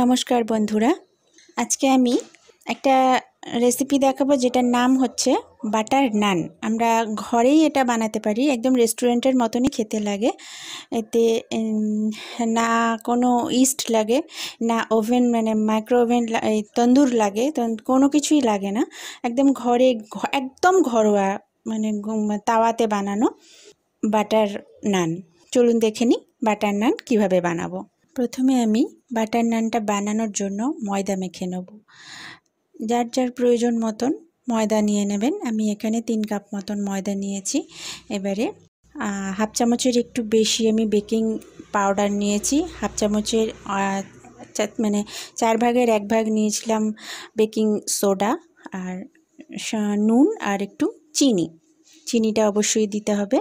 নমস্কার বন্ধুরা আজকে আমি একটা রেসিপি দেখাবো যেটার নাম হচ্ছে বাটার নান আমরা ঘরেই এটা বানাতে পারি একদম রেস্টুরেন্টের মতনই খেতে লাগে এতে না কোনো ইস্ট লাগে না ওভেন মানে মাইক্রো ওভেন তন্দুর লাগে কোনো কিছুই লাগে না একদম ঘরে একদম ঘরোয়া মানে তাওয়াতে বানানো বাটার নান চলুন দেখে নিই বাটার নান কিভাবে বানাবো প্রথমে আমি বাটার নানটা বানানোর জন্য ময়দা মেখে নেব যার যার প্রয়োজন মতন ময়দা নিয়ে নেবেন আমি এখানে তিন কাপ মতন ময়দা নিয়েছি এবারে হাফ চামচের একটু বেশি আমি বেকিং পাউডার নিয়েছি হাফ চামচের মানে চার ভাগের এক ভাগ নিয়েছিলাম বেকিং সোডা আর নুন আর একটু চিনি চিনিটা অবশ্যই দিতে হবে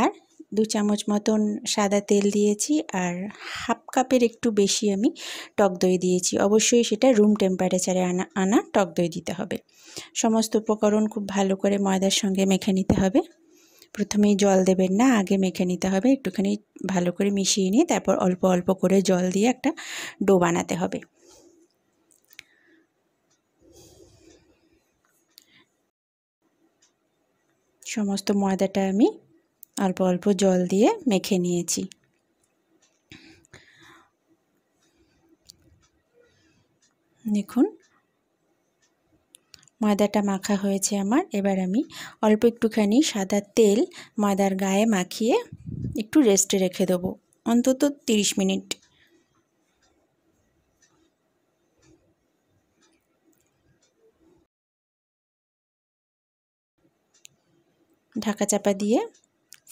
আর দু চামচ মতন সাদা তেল দিয়েছি আর হাফ কাপের একটু বেশি আমি টক দই দিয়েছি অবশ্যই সেটা রুম টেম্পারেচারে আনা আনা টক দই দিতে হবে সমস্ত উপকরণ খুব ভালো করে ময়দার সঙ্গে মেখে নিতে হবে প্রথমেই জল দেবেন না আগে মেখে নিতে হবে একটুখানি ভালো করে মিশিয়ে নিয়ে তারপর অল্প অল্প করে জল দিয়ে একটা ডো বানাতে হবে সমস্ত ময়দাটা আমি অল্প অল্প জল দিয়ে মেখে নিয়েছি দেখুন ময়দাটা মাখা হয়েছে আমার এবার আমি অল্প একটুখানি সাদা তেল ময়দার গায়ে মাখিয়ে একটু রেস্টে রেখে দেবো অন্তত 30 মিনিট ঢাকা চাপা দিয়ে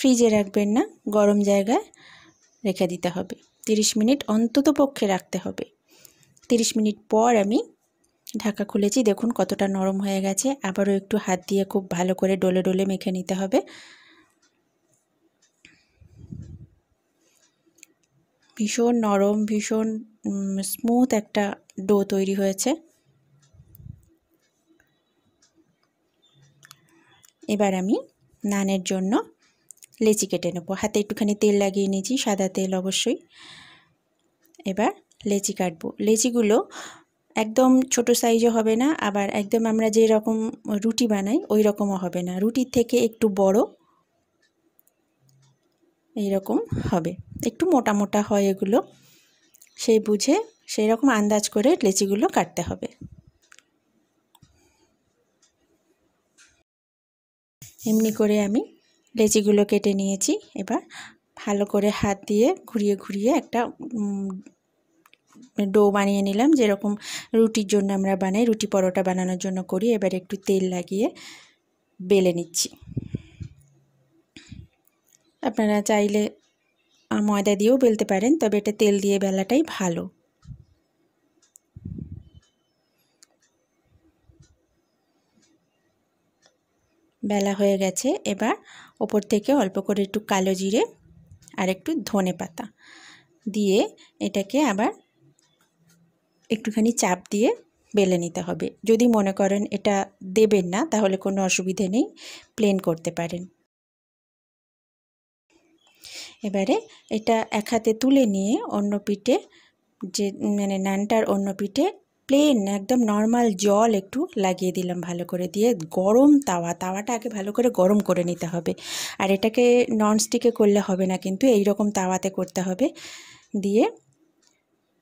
ফ্রিজে রাখবেন না গরম জায়গায় রেখে দিতে হবে 30 মিনিট অন্তত পক্ষে রাখতে হবে 30 মিনিট পর আমি ঢাকা খুলেছি দেখুন কতটা নরম হয়ে গেছে আবারও একটু হাত দিয়ে খুব ভালো করে ডলে ডলে মেখে নিতে হবে ভীষণ নরম ভীষণ স্মুথ একটা ডো তৈরি হয়েছে এবার আমি নানের জন্য লেচি কেটে নেব হাতে একটুখানি তেল লাগিয়ে নিয়েছি সাদা তেল অবশ্যই এবার লেচি কাটবো লেচিগুলো একদম ছোট সাইজও হবে না আবার একদম আমরা যে রকম রুটি বানাই ওই রকমও হবে না রুটির থেকে একটু বড় এই রকম হবে একটু মোটা মোটা হয় এগুলো সেই বুঝে সেই রকম আন্দাজ করে লেচিগুলো কাটতে হবে এমনি করে আমি লেচিগুলো কেটে নিয়েছি এবার ভালো করে হাত দিয়ে ঘুরিয়ে ঘুরিয়ে একটা ডো বানিয়ে নিলাম যেরকম রুটির জন্য আমরা বানাই রুটি পরোটা বানানোর জন্য করি এবার একটু তেল লাগিয়ে বেলে নিচ্ছি আপনারা চাইলে ময়দা দিয়েও বেলতে পারেন তবে এটা তেল দিয়ে বেলাটাই ভালো বেলা হয়ে গেছে এবার ওপর থেকে অল্প করে একটু কালো জিরে আর একটু ধনে পাতা দিয়ে এটাকে আবার একটুখানি চাপ দিয়ে বেলে নিতে হবে যদি মনে করেন এটা দেবেন না তাহলে কোনো অসুবিধে নেই প্লেন করতে পারেন এবারে এটা এক হাতে তুলে নিয়ে অন্য পিঠে যে মানে নানটার অন্য পিঠে প্লেন একদম নর্মাল জল একটু লাগিয়ে দিলাম ভালো করে দিয়ে গরম তাওয়া তাওয়াটা আগে ভালো করে গরম করে নিতে হবে আর এটাকে ননস্টিকে করলে হবে না কিন্তু এই রকম তাওয়াতে করতে হবে দিয়ে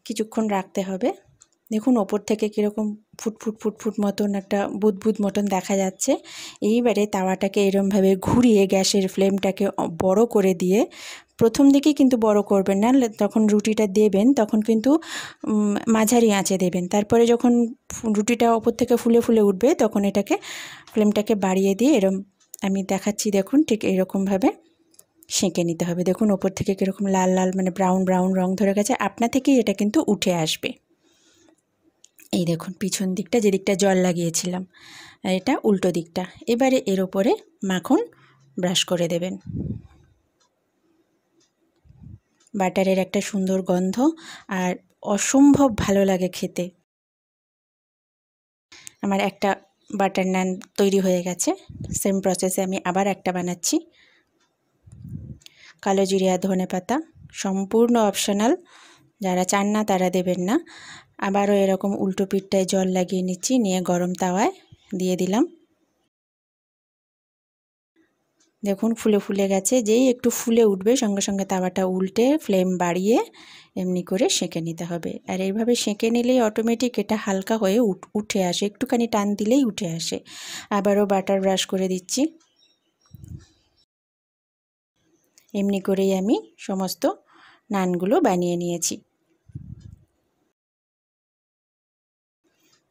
কিছুক্ষণ রাখতে হবে দেখুন ওপর থেকে কীরকম ফুটফুট ফুটফুট মতন একটা বুদবুদ মতন দেখা যাচ্ছে এইবারে তাওয়াটাকে এরমভাবে ঘুরিয়ে গ্যাসের ফ্লেমটাকে বড় করে দিয়ে প্রথম দিকে কিন্তু বড় করবেন না তখন রুটিটা দেবেন তখন কিন্তু মাঝারি আঁচে দেবেন তারপরে যখন রুটিটা ওপর থেকে ফুলে ফুলে উঠবে তখন এটাকে ফ্লেমটাকে বাড়িয়ে দিয়ে এরম আমি দেখাচ্ছি দেখুন ঠিক এরকমভাবে সেঁকে নিতে হবে দেখুন ওপর থেকে কীরকম লাল লাল মানে ব্রাউন ব্রাউন রং ধরে গেছে আপনা থেকেই এটা কিন্তু উঠে আসবে এই দেখুন পিছন দিকটা যেদিকটা জল লাগিয়েছিলাম এটা উল্টো দিকটা এবারে এর ওপরে মাখন ব্রাশ করে দেবেন বাটারের একটা সুন্দর গন্ধ আর অসম্ভব ভালো লাগে খেতে আমার একটা বাটার নান তৈরি হয়ে গেছে সেম প্রসেসে আমি আবার একটা বানাচ্ছি কালো জিরিয়া ধনে পাতা সম্পূর্ণ অপশনাল যারা চান না তারা দেবেন না আবারও এরকম উল্টো পিঠটায় জল লাগিয়ে নিচ্ছি নিয়ে গরম তাওয়ায় দিয়ে দিলাম দেখুন ফুলে ফুলে গেছে যেই একটু ফুলে উঠবে সঙ্গে সঙ্গে তাওয়াটা উল্টে ফ্লেম বাড়িয়ে এমনি করে সেঁকে নিতে হবে আর এইভাবে সেঁকে নিলেই অটোমেটিক এটা হালকা হয়ে উঠে আসে একটুখানি টান দিলেই উঠে আসে আবারও বাটার ব্রাশ করে দিচ্ছি এমনি করেই আমি সমস্ত নানগুলো বানিয়ে নিয়েছি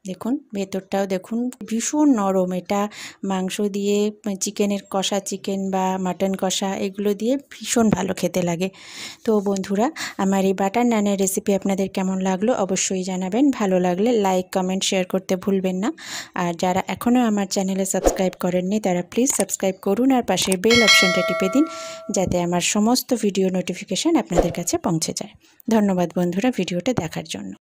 দেখুন ভেতরটাও দেখুন ভীষণ নরম এটা মাংস দিয়ে চিকেনের কষা চিকেন বা মাটন কষা এগুলো দিয়ে ভীষণ ভালো খেতে লাগে তো বন্ধুরা আমার এই বাটার নানের রেসিপি আপনাদের কেমন লাগলো অবশ্যই জানাবেন ভালো লাগলে লাইক কমেন্ট শেয়ার করতে ভুলবেন না আর যারা এখনও আমার চ্যানেলে সাবস্ক্রাইব করেননি তারা প্লিজ সাবস্ক্রাইব করুন আর পাশে বেল অপশানটা টিপে দিন যাতে আমার সমস্ত ভিডিও নোটিফিকেশান আপনাদের কাছে পৌঁছে যায় ধন্যবাদ বন্ধুরা ভিডিওটা দেখার জন্য